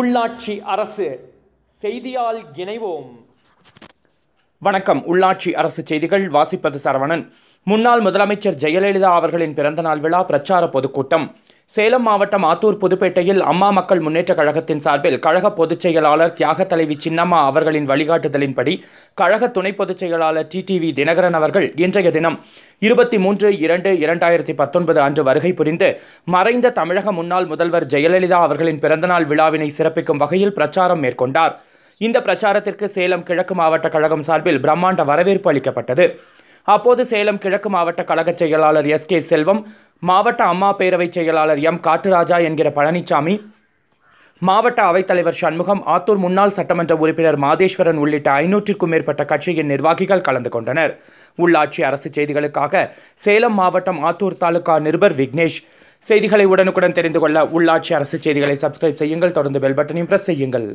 உள்ளாட்சி அரசு செய்தியால் இணைவோம் வணக்கம் உள்ளாட்சி அரசு செய்திகள் வாசிப்பது சரவணன் முன்னாள் முதலமைச்சர் ஜெயலலிதா அவர்களின் பிறந்தநாள் விழா பிரச்சார பொதுக்கூட்டம் சேலம் மாவட்டம் ஆத்தூர் புதுப்பேட்டையில் அம்மா மக்கள் முன்னேற்ற கழகத்தின் சார்பில் கழக பொதுச் செயலாளர் தியாக தலைவி சின்னம்மா அவர்களின் வழிகாட்டுதலின்படி கழக துணை பொதுச் செயலாளர் டிடிவி தினகரன் அவர்கள் இன்றைய தினம் இருபத்தி மூன்று இரண்டு இரண்டாயிரத்தி பத்தொன்பது அன்று வருகை புரிந்து மறைந்த தமிழக முன்னாள் முதல்வர் ஜெயலலிதா அவர்களின் பிறந்தநாள் விழாவினை சிறப்பிக்கும் வகையில் பிரச்சாரம் மேற்கொண்டார் இந்த பிரச்சாரத்திற்கு சேலம் கிழக்கு மாவட்ட கழகம் சார்பில் பிரம்மாண்ட வரவேற்பு அளிக்கப்பட்டது அப்போது சேலம் கிழக்கு மாவட்ட கழக செயலாளர் எஸ் கே செல்வம் மாவட்ட அம்மா பேரவை செயலாளர் எம் காட்டுராஜா என்கிற பழனிசாமி மாவட்ட அவைத்தலைவர் சண்முகம் ஆத்தூர் முன்னாள் சட்டமன்ற உறுப்பினர் மாதேஸ்வரன் உள்ளிட்ட ஐநூற்றிற்கும் மேற்பட்ட கட்சியின் நிர்வாகிகள் கலந்து கொண்டனர் உள்ளாட்சி அரசு செய்திகளுக்காக சேலம் மாவட்டம் ஆத்தூர் தாலுகா நிருபர் விக்னேஷ் செய்திகளை உடனுக்குடன் தெரிந்து கொள்ள உள்ளாட்சி அரசு செய்திகளை சப்ஸ்கிரைப் செய்யுங்கள் தொடர்ந்து பெல் பட்டனையும் பிரஸ் செய்யுங்கள்